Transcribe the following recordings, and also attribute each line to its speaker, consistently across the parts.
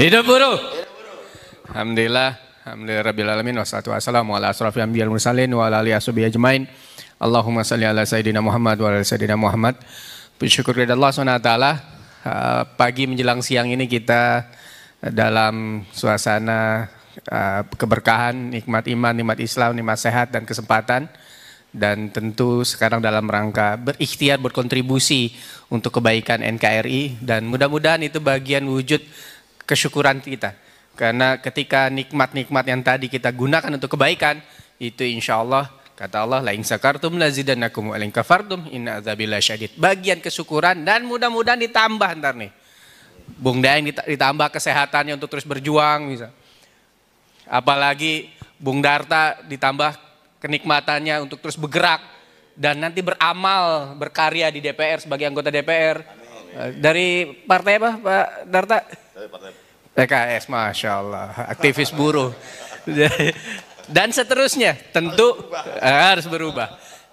Speaker 1: Hidup buruk. Alhamdulillah. Alhamdulillah Rabbil Alamin. Wassalatu wassalamu ala asrafi ambil mursalin wa ala alihi asubi ajmain. Allahumma salli ala Sayyidina Muhammad wa ala Sayyidina Muhammad. Bersyukur kepada Allah SWT. Uh, pagi menjelang siang ini kita dalam suasana uh, keberkahan, nikmat iman, nikmat Islam, nikmat sehat dan kesempatan dan tentu sekarang dalam rangka berikhtiar berkontribusi untuk kebaikan NKRI dan mudah-mudahan itu bagian wujud kesyukuran kita. Karena ketika nikmat-nikmat yang tadi kita gunakan untuk kebaikan, itu insya Allah kata Allah lain sakartum lazidannakum wa lain kafartum inna syadit syadid. Bagian kesyukuran dan mudah-mudahan ditambah ntar nih. Bung Daeng ditambah kesehatannya untuk terus berjuang bisa. Apalagi Bung Darta ditambah kenikmatannya untuk terus bergerak dan nanti beramal, berkarya di DPR sebagai anggota DPR. Amin. Dari partai apa Pak Darta? PKS, masya Allah, aktivis buruh. Dan seterusnya, tentu harus berubah. Eh, harus berubah.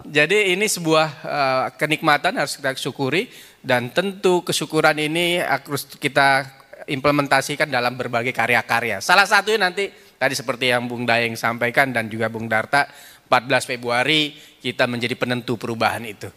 Speaker 1: Jadi ini sebuah uh, kenikmatan harus kita syukuri dan tentu kesyukuran ini harus kita implementasikan dalam berbagai karya-karya. Salah satunya nanti tadi seperti yang Bung Dayeng sampaikan dan juga Bung Darta 14 Februari kita menjadi penentu perubahan itu.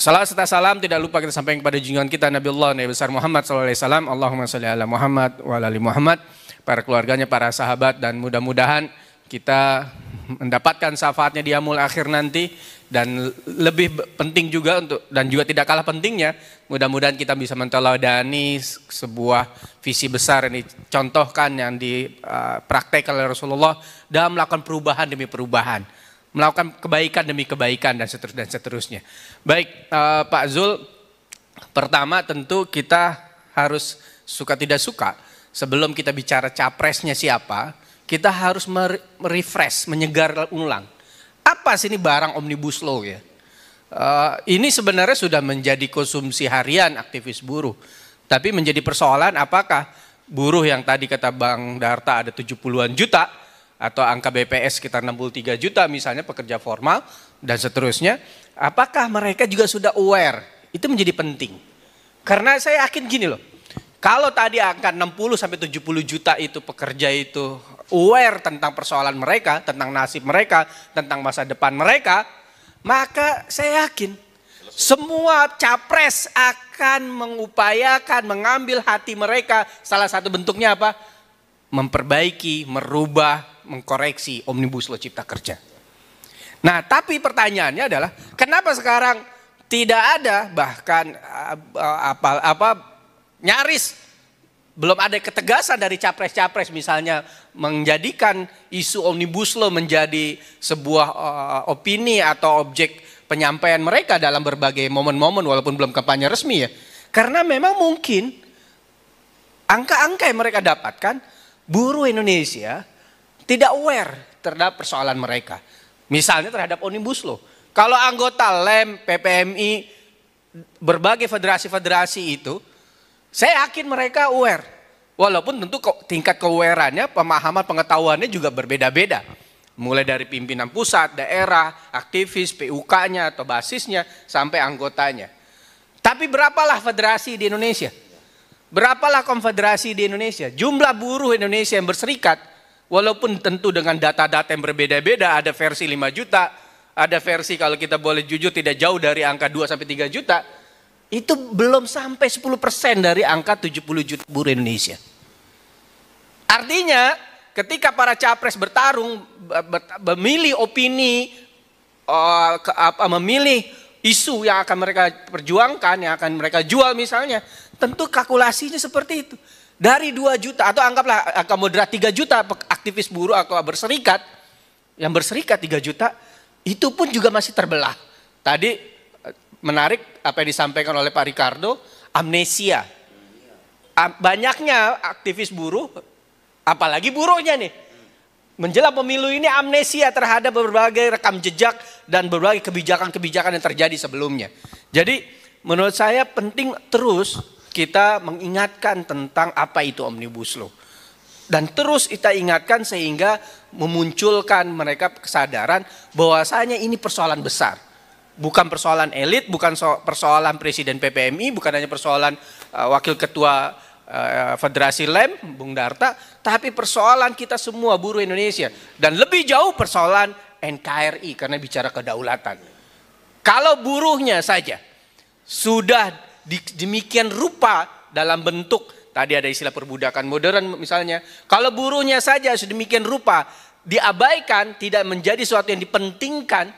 Speaker 1: Salam serta salam tidak lupa kita sampaikan kepada junjungan kita Nabi Allah Nabi besar Muhammad sallallahu alaihi wasallam. Allahumma shalli ala Muhammad wa ala ali Muhammad, para keluarganya, para sahabat dan mudah-mudahan kita mendapatkan syafaatnya di amul akhir nanti dan lebih penting juga untuk dan juga tidak kalah pentingnya mudah-mudahan kita bisa menteladani sebuah visi besar yang dicontohkan uh, yang dipraktekkan oleh Rasulullah dalam melakukan perubahan demi perubahan melakukan kebaikan demi kebaikan dan seterus dan seterusnya. Baik, uh, Pak Zul, pertama tentu kita harus suka tidak suka sebelum kita bicara capresnya siapa, kita harus merefresh, menyegar ulang. Apa sih ini barang omnibus law ya? Uh, ini sebenarnya sudah menjadi konsumsi harian aktivis buruh. Tapi menjadi persoalan apakah buruh yang tadi kata Bang Darta ada 70-an juta, atau angka BPS sekitar 63 juta misalnya pekerja formal dan seterusnya, apakah mereka juga sudah aware? Itu menjadi penting. Karena saya yakin gini loh, kalau tadi angka 60 sampai 70 juta itu pekerja itu aware tentang persoalan mereka, tentang nasib mereka, tentang masa depan mereka, maka saya yakin semua capres akan mengupayakan mengambil hati mereka. Salah satu bentuknya apa? memperbaiki, merubah, mengkoreksi Omnibus Law Cipta Kerja. Nah, tapi pertanyaannya adalah kenapa sekarang tidak ada bahkan eh, eh, apa apa nyaris belum ada ketegasan dari capres-capres misalnya menjadikan isu omnibus law menjadi sebuah eh, opini atau objek penyampaian mereka dalam berbagai momen-momen walaupun belum kampanye resmi ya. Karena memang mungkin angka-angka yang mereka dapatkan buruh Indonesia tidak aware terhadap persoalan mereka. Misalnya terhadap Omnibus Law. Kalau anggota LEM, PPMI, berbagai federasi-federasi itu, saya yakin mereka aware. Walaupun tentu kok tingkat kewerannya, pemahaman pengetahuannya juga berbeda-beda. Mulai dari pimpinan pusat, daerah, aktivis, PUK-nya atau basisnya, sampai anggotanya. Tapi berapalah federasi di Indonesia? Berapalah konfederasi di Indonesia? Jumlah buruh Indonesia yang berserikat, walaupun tentu dengan data-data yang berbeda-beda, ada versi 5 juta, ada versi kalau kita boleh jujur tidak jauh dari angka 2 sampai 3 juta, itu belum sampai 10% dari angka 70 juta buruh Indonesia. Artinya, ketika para capres bertarung memilih opini eh, memilih isu yang akan mereka perjuangkan, yang akan mereka jual misalnya, Tentu kalkulasinya seperti itu. Dari 2 juta atau anggaplah angka moderat 3 juta aktivis buruh atau berserikat. Yang berserikat 3 juta itu pun juga masih terbelah. Tadi eh, menarik apa yang disampaikan oleh Pak Ricardo, amnesia. Banyaknya aktivis buruh, apalagi buruhnya nih. Menjelang pemilu ini amnesia terhadap berbagai rekam jejak dan berbagai kebijakan-kebijakan yang terjadi sebelumnya. Jadi menurut saya penting terus kita mengingatkan tentang apa itu omnibus law. Dan terus kita ingatkan sehingga memunculkan mereka kesadaran bahwasanya ini persoalan besar bukan persoalan elit, bukan persoalan presiden PPMI, bukan hanya persoalan uh, wakil ketua uh, Federasi Lem, Bung Darta, tapi persoalan kita semua buruh Indonesia dan lebih jauh persoalan NKRI karena bicara kedaulatan. Kalau buruhnya saja sudah demikian rupa dalam bentuk tadi ada istilah perbudakan modern misalnya. Kalau buruhnya saja sedemikian rupa diabaikan, tidak menjadi sesuatu yang dipentingkan,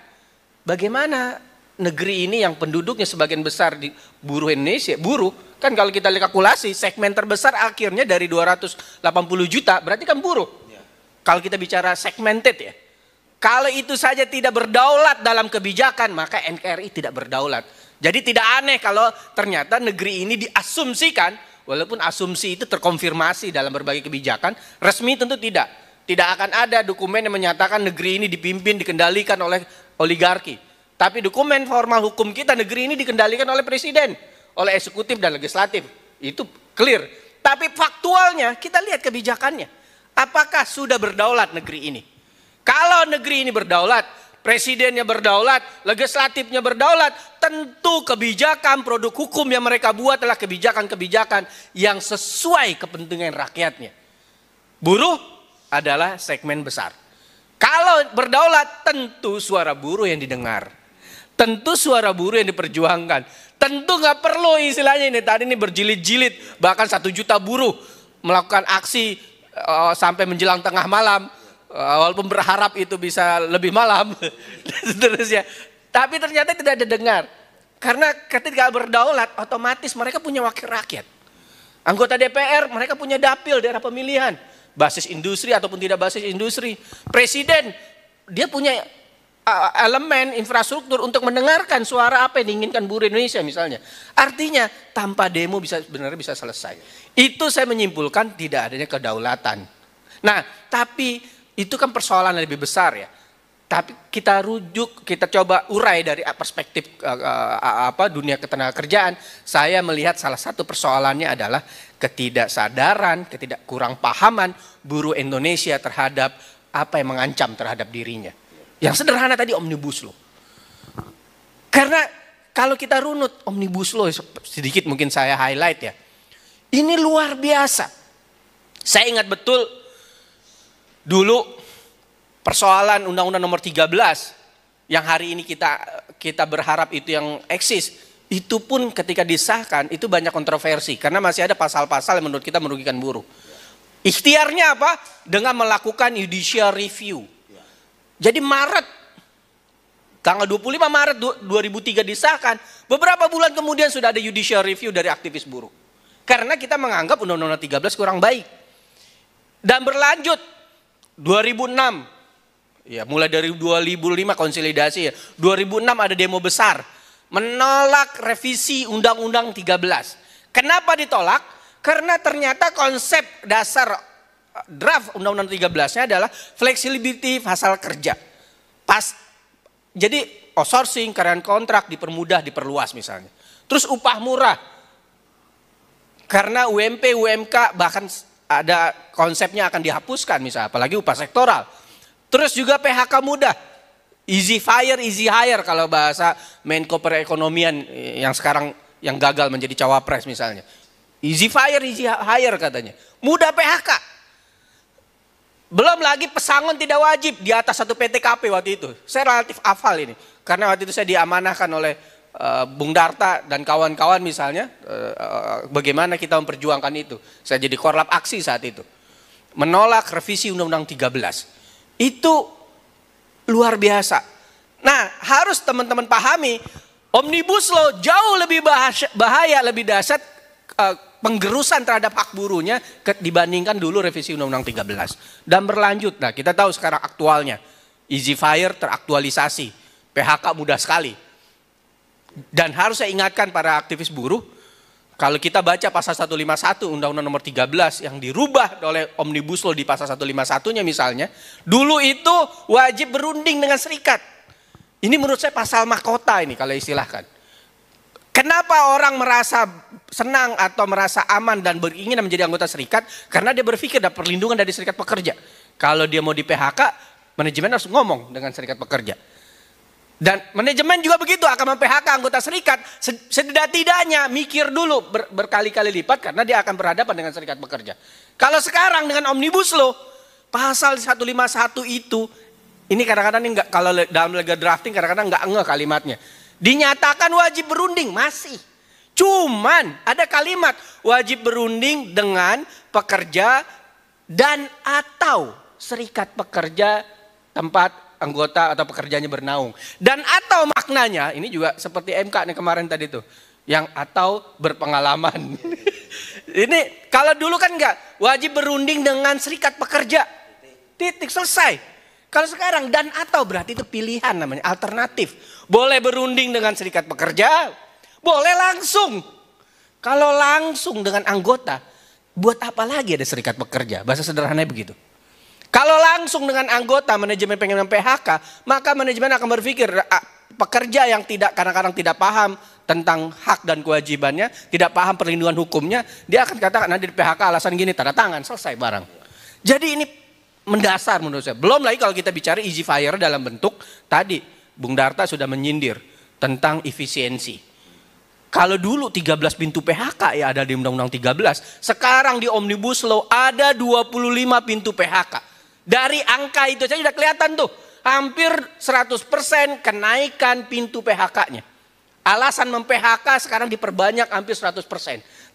Speaker 1: bagaimana negeri ini yang penduduknya sebagian besar di buruh Indonesia, buruh kan kalau kita kalkulasi segmen terbesar akhirnya dari 280 juta berarti kan buruh. Ya. Kalau kita bicara segmented ya. Kalau itu saja tidak berdaulat dalam kebijakan, maka NKRI tidak berdaulat. Jadi tidak aneh kalau ternyata negeri ini diasumsikan, walaupun asumsi itu terkonfirmasi dalam berbagai kebijakan, resmi tentu tidak. Tidak akan ada dokumen yang menyatakan negeri ini dipimpin, dikendalikan oleh oligarki. Tapi dokumen formal hukum kita negeri ini dikendalikan oleh presiden, oleh eksekutif dan legislatif. Itu clear. Tapi faktualnya kita lihat kebijakannya. Apakah sudah berdaulat negeri ini? Kalau negeri ini berdaulat, presidennya berdaulat, legislatifnya berdaulat, tentu kebijakan produk hukum yang mereka buat adalah kebijakan-kebijakan yang sesuai kepentingan rakyatnya. Buruh adalah segmen besar. Kalau berdaulat tentu suara buruh yang didengar. Tentu suara buruh yang diperjuangkan. Tentu nggak perlu istilahnya ini tadi ini berjilid-jilid bahkan satu juta buruh melakukan aksi uh, sampai menjelang tengah malam Eh, walaupun berharap itu bisa lebih malam seterusnya. Tapi ternyata tidak ada dengar Karena ketika berdaulat otomatis mereka punya wakil rakyat. Anggota DPR mereka punya dapil daerah pemilihan. Basis industri ataupun tidak basis industri. Presiden dia punya eh, elemen infrastruktur untuk mendengarkan suara apa yang diinginkan buruh Indonesia misalnya. Artinya tanpa demo bisa benar bisa selesai. Itu saya menyimpulkan tidak adanya kedaulatan. Nah, tapi itu kan persoalan yang lebih besar ya. Tapi kita rujuk, kita coba urai dari perspektif uh, apa dunia ketenagakerjaan. Saya melihat salah satu persoalannya adalah ketidaksadaran, pahaman buruh Indonesia terhadap apa yang mengancam terhadap dirinya. Yang sederhana tadi omnibus loh, Karena kalau kita runut omnibus loh sedikit mungkin saya highlight ya. Ini luar biasa. Saya ingat betul Dulu persoalan Undang-Undang Nomor 13 yang hari ini kita kita berharap itu yang eksis, itu pun ketika disahkan itu banyak kontroversi karena masih ada pasal-pasal yang menurut kita merugikan buruh. Ikhtiarnya apa? Dengan melakukan judicial review. Jadi Maret Tanggal 25 Maret 2003 disahkan. Beberapa bulan kemudian sudah ada judicial review dari aktivis buruh. Karena kita menganggap Undang-Undang 13 kurang baik. Dan berlanjut 2006 Ya, mulai dari 2005 konsolidasi ya. 2006 ada demo besar menolak revisi Undang-Undang 13. Kenapa ditolak? Karena ternyata konsep dasar eh, draft Undang-Undang 13-nya adalah flexibility pasal kerja. Pas jadi outsourcing, karyawan kontrak dipermudah, diperluas misalnya. Terus upah murah. Karena UMP, UMK bahkan ada konsepnya akan dihapuskan misalnya, apalagi upah sektoral. Terus juga PHK muda, easy fire, easy hire kalau bahasa Menko Perekonomian eh, yang sekarang yang gagal menjadi cawapres misalnya. Easy fire, easy hire katanya. Mudah PHK. Belum lagi pesangon tidak wajib di atas satu PTKP waktu itu. Saya relatif hafal ini. Karena waktu itu saya diamanahkan oleh Eh, Bung Darta dan kawan-kawan misalnya, eh, eh, bagaimana kita memperjuangkan itu. Saya jadi korlap aksi saat itu. Menolak revisi Undang-Undang 13. Itu luar biasa. Nah harus teman-teman pahami, Omnibus Law jauh lebih bahaya, lebih dasar penggerusan terhadap hak buruhnya dibandingkan dulu revisi Undang-Undang 13. Dan berlanjut, nah kita tahu sekarang aktualnya. Easy Fire teraktualisasi, PHK mudah sekali dan harus saya ingatkan para aktivis buruh, kalau kita baca pasal 151 Undang-Undang Nomor 13 yang dirubah oleh Omnibus Law di pasal 151-nya misalnya, dulu itu wajib berunding dengan serikat. Ini menurut saya pasal mahkota ini kalau istilahkan. Kenapa orang merasa senang atau merasa aman dan beringinan menjadi anggota serikat? Karena dia berpikir ada perlindungan dari serikat pekerja. Kalau dia mau di PHK, manajemen harus ngomong dengan serikat pekerja. Dan manajemen juga begitu akan memphk anggota serikat setidak-tidaknya mikir dulu ber, berkali-kali lipat karena dia akan berhadapan dengan serikat pekerja. Kalau sekarang dengan omnibus law pasal 151 itu ini kadang-kadang nggak kalau dalam lega drafting kadang-kadang nggak enggak kalimatnya. Dinyatakan wajib berunding masih. Cuman ada kalimat wajib berunding dengan pekerja dan atau serikat pekerja tempat anggota atau pekerjanya bernaung. Dan atau maknanya, ini juga seperti MK nih kemarin tadi tuh, yang atau berpengalaman. ini kalau dulu kan enggak, wajib berunding dengan serikat pekerja. Titik selesai. Kalau sekarang dan atau berarti itu pilihan namanya, alternatif. Boleh berunding dengan serikat pekerja, boleh langsung. Kalau langsung dengan anggota, buat apa lagi ada serikat pekerja? Bahasa sederhananya begitu. Kalau langsung dengan anggota manajemen pengen PHK, maka manajemen akan berpikir pekerja yang tidak kadang-kadang tidak paham tentang hak dan kewajibannya, tidak paham perlindungan hukumnya, dia akan katakan nanti di PHK alasan gini tanda tangan selesai barang. Jadi ini mendasar menurut saya. Belum lagi kalau kita bicara easy fire dalam bentuk tadi Bung Darta sudah menyindir tentang efisiensi. Kalau dulu 13 pintu PHK ya ada di Undang-Undang 13. Sekarang di Omnibus Law ada 25 pintu PHK. Dari angka itu saya sudah kelihatan tuh hampir 100% kenaikan pintu PHK-nya. Alasan mem-PHK sekarang diperbanyak hampir 100%.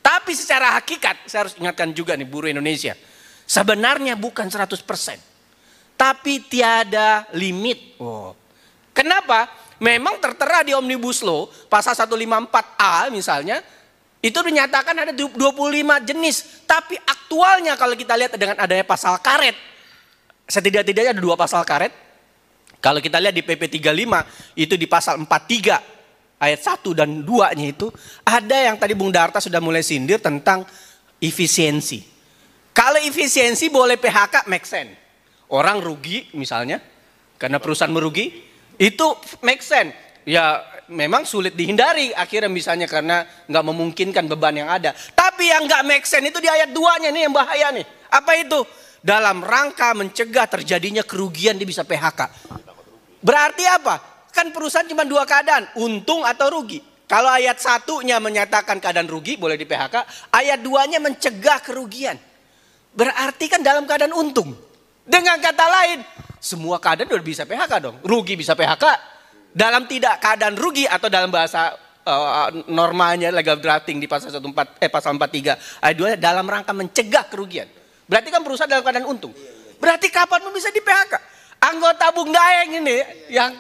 Speaker 1: Tapi secara hakikat, saya harus ingatkan juga nih buruh Indonesia. Sebenarnya bukan 100%. Tapi tiada limit. Oh. Kenapa? Memang tertera di Omnibus Law, pasal 154A misalnya, itu dinyatakan ada 25 jenis. Tapi aktualnya kalau kita lihat dengan adanya pasal karet, Setidak-tidaknya ada dua pasal karet. Kalau kita lihat di PP 35 itu di pasal 43 ayat 1 dan 2-nya itu ada yang tadi Bung Darta sudah mulai sindir tentang efisiensi. Kalau efisiensi boleh PHK make sense. Orang rugi misalnya karena perusahaan merugi itu make sense. Ya memang sulit dihindari akhirnya misalnya karena nggak memungkinkan beban yang ada. Tapi yang nggak make sense itu di ayat 2-nya nih yang bahaya nih. Apa itu? dalam rangka mencegah terjadinya kerugian dia bisa PHK. Berarti apa? Kan perusahaan cuma dua keadaan, untung atau rugi. Kalau ayat satunya menyatakan keadaan rugi boleh di PHK, ayat duanya mencegah kerugian. Berarti kan dalam keadaan untung. Dengan kata lain, semua keadaan sudah bisa PHK dong. Rugi bisa PHK. Dalam tidak keadaan rugi atau dalam bahasa uh, eh, normanya legal drafting di pasal 14 eh pasal 43 ayat 2 dalam rangka mencegah kerugian. Berarti kan perusahaan dalam keadaan untung. Berarti kapan pun bisa di PHK. Anggota Bung Daeng ini yang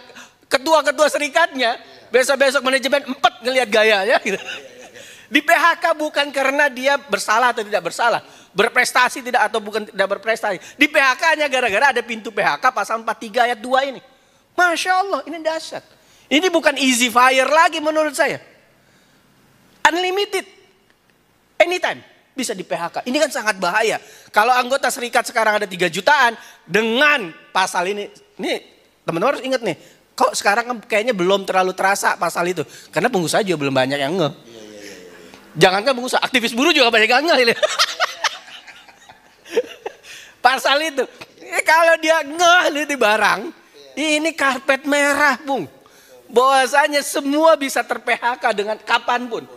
Speaker 1: ketua-ketua serikatnya besok-besok manajemen empat ngelihat gaya ya. Gitu. Di PHK bukan karena dia bersalah atau tidak bersalah, berprestasi tidak atau bukan tidak berprestasi. Di PHK hanya gara-gara ada pintu PHK pasal 43 ayat 2 ini. Masya Allah, ini dahsyat. Ini bukan easy fire lagi menurut saya. Unlimited. Anytime bisa di PHK. Ini kan sangat bahaya. Kalau anggota serikat sekarang ada 3 jutaan dengan pasal ini. Ini teman-teman harus ingat nih. Kok sekarang kan kayaknya belum terlalu terasa pasal itu. Karena pengusaha juga belum banyak yang nge. Iya, iya, iya, Jangankan pengusaha, aktivis buruh juga banyak yang nge. pasal itu. Ini eh, kalau dia ngeh di barang, ini karpet merah, Bung. Bahwasanya semua bisa ter-PHK dengan kapanpun.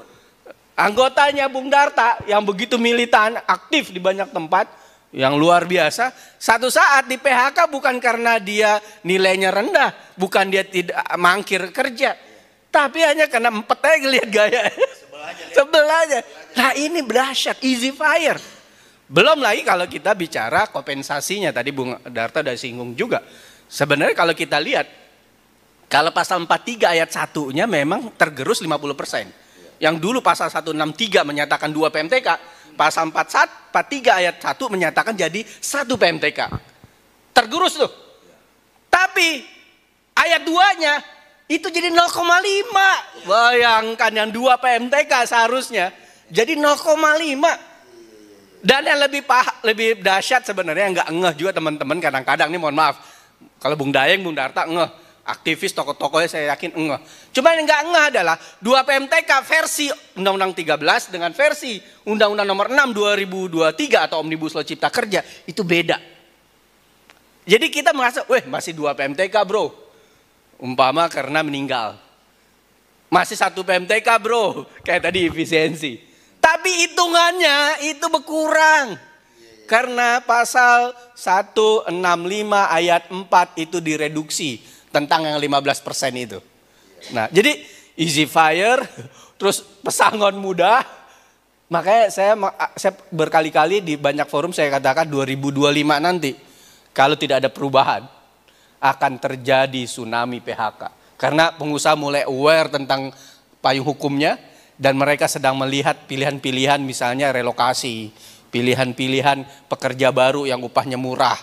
Speaker 1: Anggotanya Bung Darta yang begitu militan, aktif di banyak tempat, yang luar biasa. Satu saat di PHK bukan karena dia nilainya rendah, bukan dia tidak mangkir kerja, tapi hanya karena empatnya aja lihat gaya. Sebelahnya. Sebelahnya. Nah ini berasat, easy fire. Belum lagi kalau kita bicara kompensasinya tadi Bung Darta sudah singgung juga. Sebenarnya kalau kita lihat kalau pasal 43 ayat satunya memang tergerus 50 persen yang dulu pasal 163 menyatakan dua PMTK, pasal 43 ayat 1 menyatakan jadi satu PMTK. Tergurus tuh. Tapi ayat 2-nya itu jadi 0,5. Bayangkan yang dua PMTK seharusnya jadi 0,5. Dan yang lebih pah, lebih dahsyat sebenarnya nggak ngeh juga teman-teman kadang-kadang nih mohon maaf. Kalau Bung Dayeng, Bung Darta ngeh aktivis tokoh-tokohnya saya yakin enggak. Cuma yang enggak enggak adalah dua PMTK versi Undang-Undang 13 dengan versi Undang-Undang nomor 6 2023 atau Omnibus Law Cipta Kerja itu beda. Jadi kita merasa, weh masih dua PMTK bro. Umpama karena meninggal. Masih satu PMTK bro, kayak tadi efisiensi. Tapi hitungannya itu berkurang. Karena pasal 165 ayat 4 itu direduksi tentang yang 15% itu. Nah, jadi easy fire, terus pesangon muda. Makanya saya saya berkali-kali di banyak forum saya katakan 2025 nanti kalau tidak ada perubahan akan terjadi tsunami PHK. Karena pengusaha mulai aware tentang payung hukumnya dan mereka sedang melihat pilihan-pilihan misalnya relokasi, pilihan-pilihan pekerja baru yang upahnya murah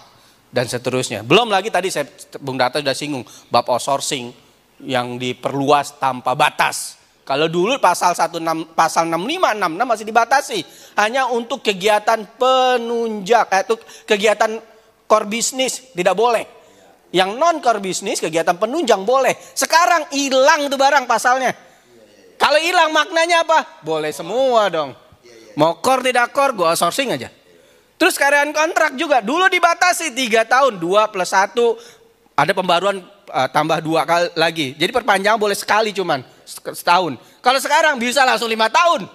Speaker 1: dan seterusnya. Belum lagi tadi saya Bung Data sudah singgung bab outsourcing yang diperluas tanpa batas. Kalau dulu pasal 16 pasal 65 66 masih dibatasi hanya untuk kegiatan penunjang eh, yaitu kegiatan core bisnis tidak boleh. Yang non core bisnis kegiatan penunjang boleh. Sekarang hilang tuh barang pasalnya. Kalau hilang maknanya apa? Boleh semua dong. Iya, iya. Mau core tidak core, gua outsourcing aja. Terus karyawan kontrak juga dulu dibatasi tiga tahun, dua plus satu ada pembaruan uh, tambah dua kali lagi. Jadi perpanjang boleh sekali cuman setahun. Kalau sekarang bisa langsung lima tahun,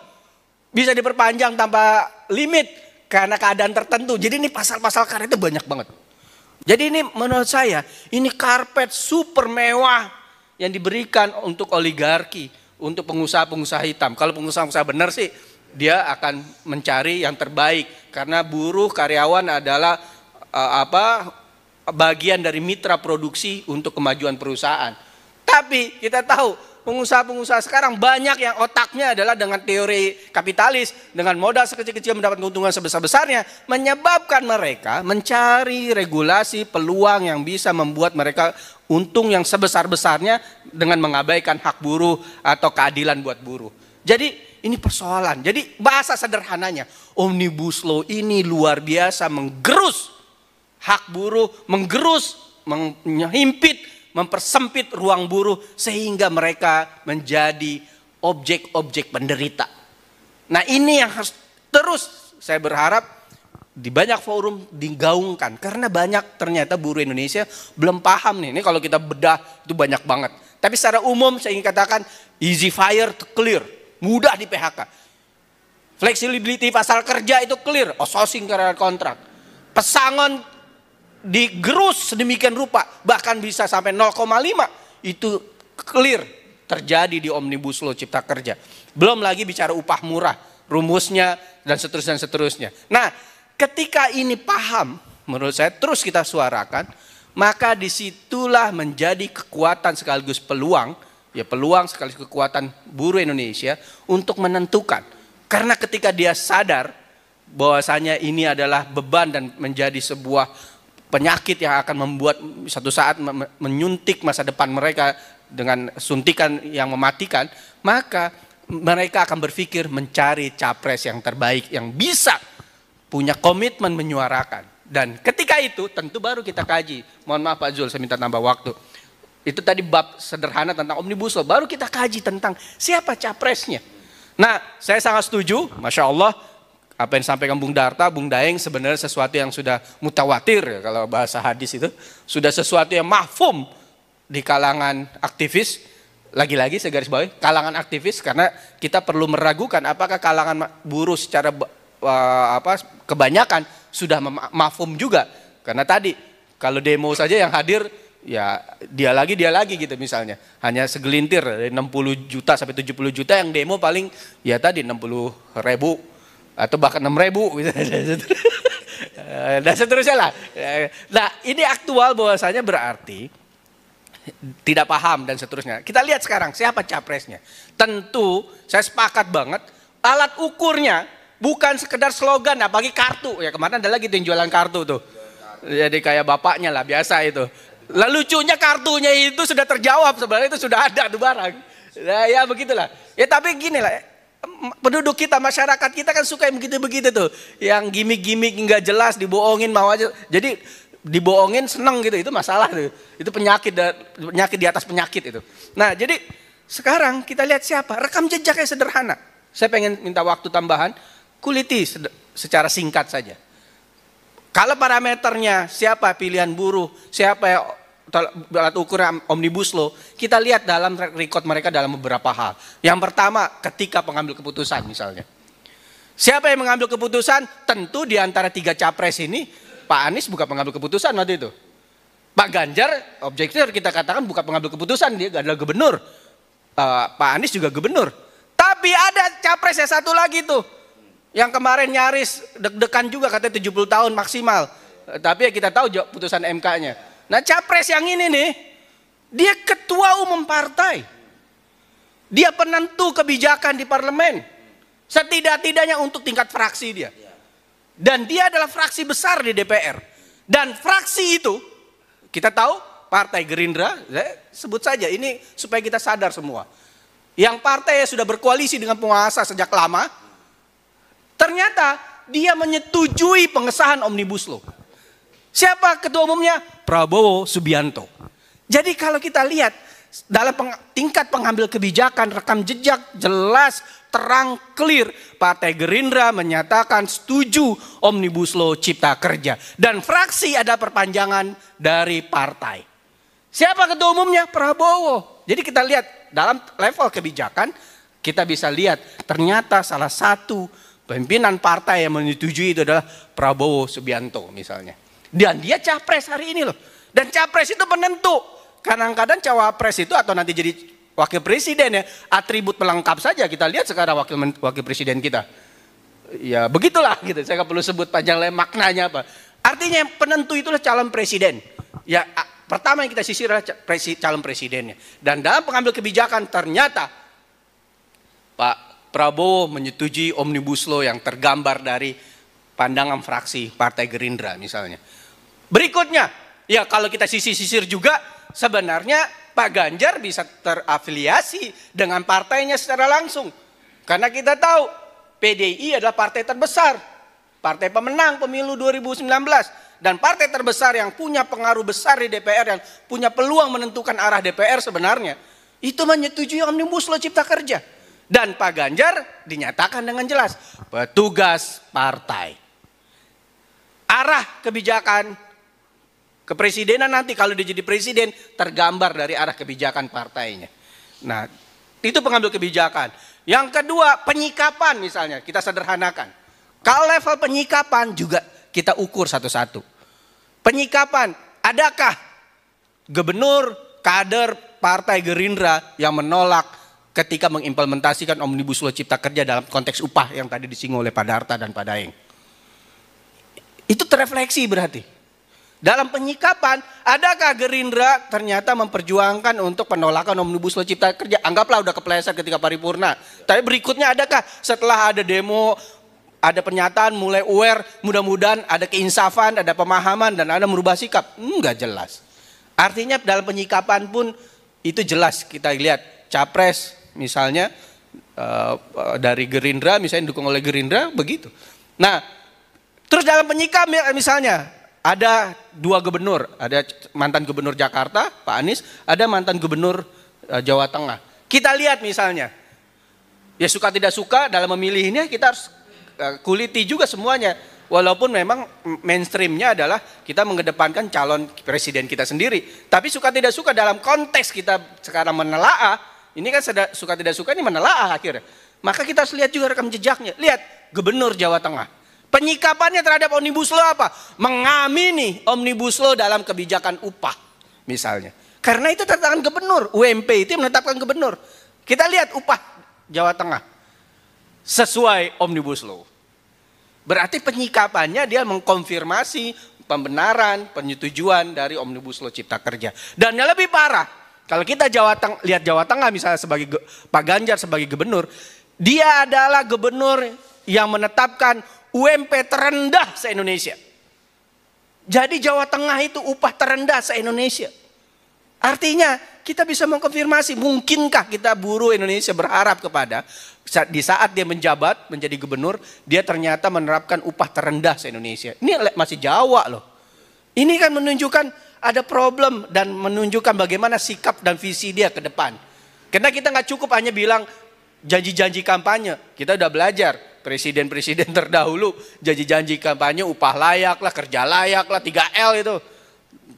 Speaker 1: bisa diperpanjang tanpa limit karena keadaan tertentu. Jadi ini pasal-pasal karet itu banyak banget. Jadi ini menurut saya ini karpet super mewah yang diberikan untuk oligarki, untuk pengusaha-pengusaha hitam. Kalau pengusaha-pengusaha benar sih dia akan mencari yang terbaik karena buruh karyawan adalah uh, apa bagian dari mitra produksi untuk kemajuan perusahaan. Tapi kita tahu pengusaha-pengusaha sekarang banyak yang otaknya adalah dengan teori kapitalis, dengan modal sekecil-kecil mendapat keuntungan sebesar-besarnya, menyebabkan mereka mencari regulasi peluang yang bisa membuat mereka untung yang sebesar-besarnya dengan mengabaikan hak buruh atau keadilan buat buruh. Jadi ini persoalan. Jadi bahasa sederhananya, omnibus law ini luar biasa menggerus hak buruh, menggerus, menghimpit, mempersempit ruang buruh sehingga mereka menjadi objek-objek penderita. Nah ini yang harus terus saya berharap di banyak forum digaungkan karena banyak ternyata buruh Indonesia belum paham nih. Ini kalau kita bedah itu banyak banget. Tapi secara umum saya ingin katakan easy fire to clear. Mudah di PHK. Flexibility pasal kerja itu clear. Outsourcing karena kontrak. Pesangon digerus sedemikian rupa. Bahkan bisa sampai 0,5. Itu clear terjadi di Omnibus Law Cipta Kerja. Belum lagi bicara upah murah. Rumusnya dan seterusnya. Dan seterusnya. Nah ketika ini paham. Menurut saya terus kita suarakan. Maka disitulah menjadi kekuatan sekaligus peluang ya peluang sekali kekuatan buruh Indonesia untuk menentukan. Karena ketika dia sadar bahwasanya ini adalah beban dan menjadi sebuah penyakit yang akan membuat satu saat menyuntik masa depan mereka dengan suntikan yang mematikan, maka mereka akan berpikir mencari capres yang terbaik yang bisa punya komitmen menyuarakan. Dan ketika itu tentu baru kita kaji. Mohon maaf Pak Zul, saya minta tambah waktu. Itu tadi bab sederhana tentang omnibus law. Baru kita kaji tentang siapa capresnya. Nah, saya sangat setuju, masya Allah. Apa yang disampaikan Bung Darta, Bung Daeng sebenarnya sesuatu yang sudah mutawatir ya, kalau bahasa hadis itu sudah sesuatu yang mahfum di kalangan aktivis. Lagi-lagi saya garis bawahi kalangan aktivis karena kita perlu meragukan apakah kalangan buruh secara uh, apa kebanyakan sudah mahfum juga. Karena tadi kalau demo saja yang hadir ya dia lagi dia lagi gitu misalnya hanya segelintir dari 60 juta sampai 70 juta yang demo paling ya tadi 60 ribu atau bahkan 6 ribu gitu. dan seterusnya lah nah ini aktual bahwasanya berarti tidak paham dan seterusnya kita lihat sekarang siapa capresnya tentu saya sepakat banget alat ukurnya bukan sekedar slogan apalagi kartu ya kemarin ada lagi yang jualan kartu tuh jadi kayak bapaknya lah biasa itu lah lucunya kartunya itu sudah terjawab sebenarnya itu sudah ada tuh barang. Nah, ya begitulah. Ya tapi gini lah, penduduk kita, masyarakat kita kan suka yang begitu-begitu tuh. Yang gimmick-gimmick nggak jelas, dibohongin mau aja. Jadi dibohongin seneng gitu, itu masalah tuh. Itu penyakit, penyakit di atas penyakit itu. Nah jadi sekarang kita lihat siapa, rekam jejaknya sederhana. Saya pengen minta waktu tambahan, kuliti secara singkat saja. Kalau parameternya siapa pilihan buruh, siapa alat ukur omnibus law, kita lihat dalam track record mereka dalam beberapa hal. Yang pertama, ketika pengambil keputusan misalnya. Siapa yang mengambil keputusan? Tentu di antara tiga capres ini, Pak Anies bukan pengambil keputusan waktu itu. Pak Ganjar, objektif kita katakan bukan pengambil keputusan, dia adalah gubernur. Uh, Pak Anies juga gubernur. Tapi ada capres yang satu lagi tuh. Yang kemarin nyaris deg-degan juga katanya 70 tahun maksimal. Eh, tapi ya kita tahu putusan MK-nya. Nah capres yang ini nih, dia ketua umum partai. Dia penentu kebijakan di parlemen. Setidak-tidaknya untuk tingkat fraksi dia. Dan dia adalah fraksi besar di DPR. Dan fraksi itu, kita tahu partai Gerindra, saya eh, sebut saja ini supaya kita sadar semua. Yang partai yang sudah berkoalisi dengan penguasa sejak lama, ternyata dia menyetujui pengesahan Omnibus Law. Siapa ketua umumnya? Prabowo Subianto. Jadi kalau kita lihat dalam peng, tingkat pengambil kebijakan, rekam jejak jelas, terang, clear. Partai Gerindra menyatakan setuju Omnibus Law Cipta Kerja. Dan fraksi ada perpanjangan dari partai. Siapa ketua umumnya? Prabowo. Jadi kita lihat dalam level kebijakan, kita bisa lihat ternyata salah satu pimpinan partai yang menyetujui itu adalah Prabowo Subianto misalnya. Dan dia capres hari ini loh. Dan capres itu penentu. Kadang-kadang cawapres itu atau nanti jadi wakil presiden ya. Atribut pelengkap saja kita lihat sekarang wakil, wakil presiden kita. Ya begitulah gitu. Saya nggak perlu sebut panjang lebar maknanya apa. Artinya yang penentu itulah calon presiden. Ya pertama yang kita sisir adalah calon presidennya. Dan dalam pengambil kebijakan ternyata Pak Prabowo menyetujui omnibus law yang tergambar dari pandangan fraksi Partai Gerindra misalnya. Berikutnya, ya kalau kita sisir-sisir juga sebenarnya Pak Ganjar bisa terafiliasi dengan partainya secara langsung. Karena kita tahu PDI adalah partai terbesar, partai pemenang pemilu 2019 dan partai terbesar yang punya pengaruh besar di DPR yang punya peluang menentukan arah DPR sebenarnya itu menyetujui omnibus law cipta kerja dan Pak Ganjar dinyatakan dengan jelas petugas partai arah kebijakan Kepresidenan nanti kalau dia jadi presiden tergambar dari arah kebijakan partainya. Nah, itu pengambil kebijakan. Yang kedua, penyikapan misalnya kita sederhanakan. Kalau level penyikapan juga kita ukur satu-satu. Penyikapan, adakah gubernur kader partai Gerindra yang menolak ketika mengimplementasikan Omnibus Law Cipta Kerja dalam konteks upah yang tadi disinggung oleh Pak Darta dan Pak Daeng? Itu terefleksi berarti. Dalam penyikapan, adakah Gerindra ternyata memperjuangkan untuk penolakan Omnibus Law Cipta Kerja? Anggaplah udah kepleset ketika paripurna. Tapi berikutnya adakah setelah ada demo, ada pernyataan mulai aware, mudah-mudahan ada keinsafan, ada pemahaman, dan ada merubah sikap? Enggak jelas. Artinya dalam penyikapan pun itu jelas kita lihat. Capres misalnya eh, eh, dari Gerindra, misalnya didukung oleh Gerindra, begitu. Nah, terus dalam penyikap misalnya ada dua gubernur, ada mantan gubernur Jakarta, Pak Anies, ada mantan gubernur eh, Jawa Tengah. Kita lihat misalnya, ya suka tidak suka dalam memilihnya kita harus eh, kuliti juga semuanya. Walaupun memang mainstreamnya adalah kita mengedepankan calon presiden kita sendiri. Tapi suka tidak suka dalam konteks kita sekarang menelaah, ini kan suka tidak suka ini menelaah akhirnya. Maka kita harus lihat juga rekam jejaknya. Lihat gubernur Jawa Tengah Penyikapannya terhadap omnibus law apa? Mengamini omnibus law dalam kebijakan upah misalnya. Karena itu tentang gubernur, UMP itu menetapkan gubernur. Kita lihat upah Jawa Tengah sesuai omnibus law. Berarti penyikapannya dia mengkonfirmasi pembenaran, penyetujuan dari omnibus law cipta kerja. Dan yang lebih parah, kalau kita Jawa Teng lihat Jawa Tengah misalnya sebagai Pak Ganjar sebagai gubernur, dia adalah gubernur yang menetapkan UMP terendah se-Indonesia. Jadi Jawa Tengah itu upah terendah se-Indonesia. Artinya kita bisa mengkonfirmasi mungkinkah kita buruh Indonesia berharap kepada di saat dia menjabat menjadi gubernur dia ternyata menerapkan upah terendah se-Indonesia. Ini masih Jawa loh. Ini kan menunjukkan ada problem dan menunjukkan bagaimana sikap dan visi dia ke depan. Karena kita nggak cukup hanya bilang janji-janji kampanye. Kita udah belajar presiden-presiden terdahulu janji-janji kampanye upah layak lah, kerja layak lah, 3L itu.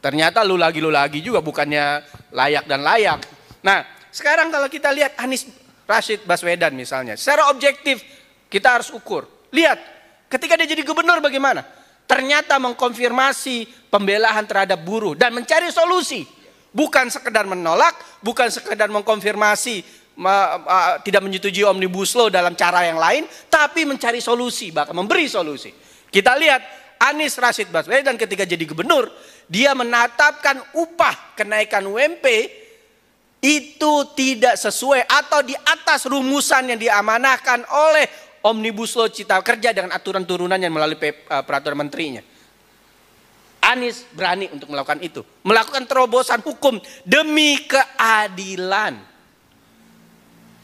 Speaker 1: Ternyata lu lagi lu lagi juga bukannya layak dan layak. Nah, sekarang kalau kita lihat Anies Rashid Baswedan misalnya, secara objektif kita harus ukur. Lihat, ketika dia jadi gubernur bagaimana? Ternyata mengkonfirmasi pembelaan terhadap buruh dan mencari solusi. Bukan sekedar menolak, bukan sekedar mengkonfirmasi tidak menyetujui omnibus law dalam cara yang lain, tapi mencari solusi, bahkan memberi solusi. Kita lihat Anies Rashid Baswedan ketika jadi gubernur, dia menatapkan upah kenaikan UMP itu tidak sesuai atau di atas rumusan yang diamanahkan oleh Omnibus Law Cipta Kerja dengan aturan turunan yang melalui eh, peraturan menterinya. Anies berani untuk melakukan itu, melakukan terobosan hukum demi keadilan.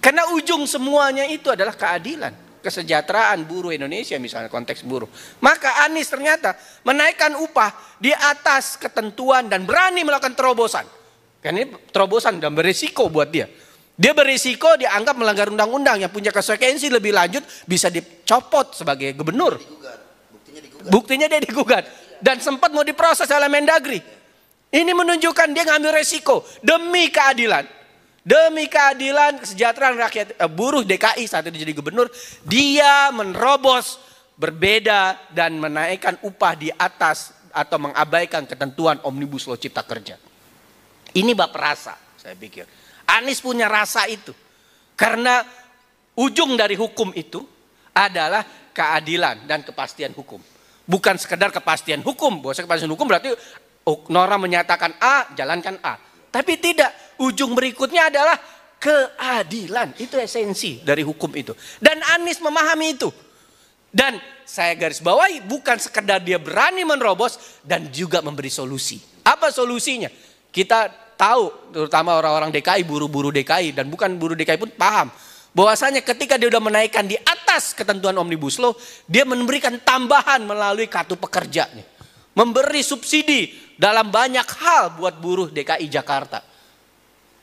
Speaker 1: Karena ujung semuanya itu adalah keadilan, kesejahteraan buruh Indonesia misalnya konteks buruh. Maka Anies ternyata menaikkan upah di atas ketentuan dan berani melakukan terobosan. Karena ini terobosan dan berisiko buat dia. Dia berisiko dianggap melanggar undang-undang yang punya konsekuensi lebih lanjut bisa dicopot sebagai gubernur. Bukti Buktinya, Buktinya dia digugat dan sempat mau diproses oleh Mendagri. Ini menunjukkan dia ngambil resiko demi keadilan. Demi keadilan kesejahteraan rakyat eh, buruh DKI saat itu jadi gubernur, dia menerobos berbeda dan menaikkan upah di atas atau mengabaikan ketentuan omnibus law cipta kerja. Ini bab rasa, saya pikir. Anies punya rasa itu. Karena ujung dari hukum itu adalah keadilan dan kepastian hukum. Bukan sekedar kepastian hukum. Bahwa kepastian hukum berarti oh, Nora menyatakan A, jalankan A tapi tidak, ujung berikutnya adalah keadilan. Itu esensi dari hukum itu. Dan Anies memahami itu. Dan saya garis bawahi bukan sekedar dia berani menerobos dan juga memberi solusi. Apa solusinya? Kita tahu terutama orang-orang DKI, buru-buru DKI dan bukan buru DKI pun paham bahwasanya ketika dia sudah menaikkan di atas ketentuan omnibus law, dia memberikan tambahan melalui kartu pekerja Memberi subsidi dalam banyak hal buat buruh DKI Jakarta.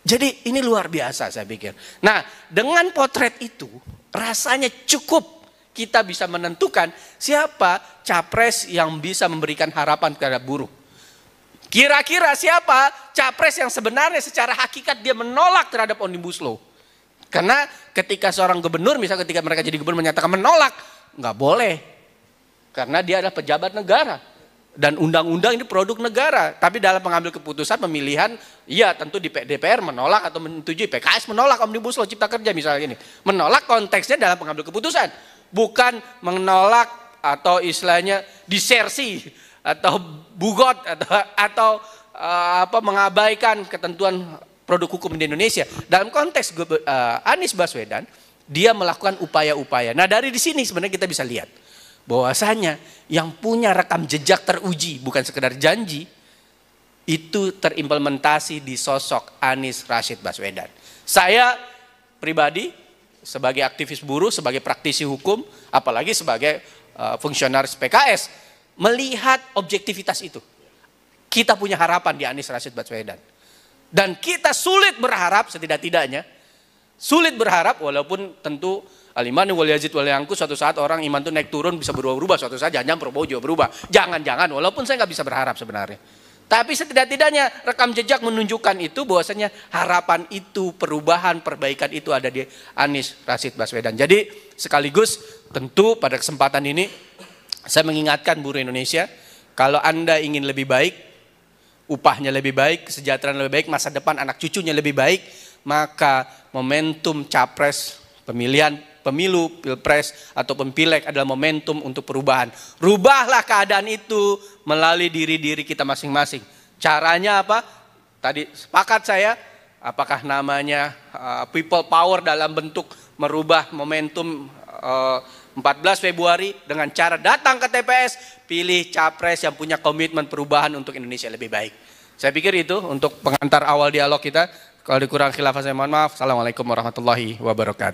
Speaker 1: Jadi ini luar biasa saya pikir. Nah dengan potret itu rasanya cukup kita bisa menentukan siapa capres yang bisa memberikan harapan kepada buruh. Kira-kira siapa capres yang sebenarnya secara hakikat dia menolak terhadap Omnibus Law. Karena ketika seorang gubernur, misalnya ketika mereka jadi gubernur menyatakan menolak, nggak boleh. Karena dia adalah pejabat negara. Dan undang-undang ini produk negara. Tapi dalam pengambil keputusan pemilihan, ya tentu di DPR menolak atau menyetujui. PKS menolak Omnibus Law Cipta Kerja misalnya ini. Menolak konteksnya dalam pengambil keputusan. Bukan menolak atau istilahnya disersi atau bugot atau atau uh, apa mengabaikan ketentuan produk hukum di Indonesia. Dalam konteks uh, Anies Baswedan, dia melakukan upaya-upaya. Nah dari di sini sebenarnya kita bisa lihat bahwasanya yang punya rekam jejak teruji bukan sekedar janji itu terimplementasi di sosok Anies Rashid Baswedan. Saya pribadi sebagai aktivis buruh, sebagai praktisi hukum, apalagi sebagai uh, fungsionaris PKS melihat objektivitas itu. Kita punya harapan di Anies Rashid Baswedan. Dan kita sulit berharap setidak-tidaknya sulit berharap walaupun tentu Aliman wal yazid wal yangku suatu saat orang iman itu naik turun bisa berubah-ubah suatu saat jangan-jangan juga berubah. Jangan-jangan walaupun saya nggak bisa berharap sebenarnya. Tapi setidak-tidaknya rekam jejak menunjukkan itu bahwasanya harapan itu, perubahan, perbaikan itu ada di Anies Rashid Baswedan. Jadi sekaligus tentu pada kesempatan ini saya mengingatkan buruh Indonesia kalau Anda ingin lebih baik, upahnya lebih baik, kesejahteraan lebih baik, masa depan anak cucunya lebih baik, maka momentum capres pemilihan pemilu, pilpres, atau pilek adalah momentum untuk perubahan. Rubahlah keadaan itu melalui diri-diri kita masing-masing. Caranya apa? Tadi sepakat saya, apakah namanya uh, people power dalam bentuk merubah momentum uh, 14 Februari dengan cara datang ke TPS, pilih capres yang punya komitmen perubahan untuk Indonesia lebih baik. Saya pikir itu untuk pengantar awal dialog kita. Kalau dikurang khilafah saya mohon maaf. Assalamualaikum warahmatullahi wabarakatuh.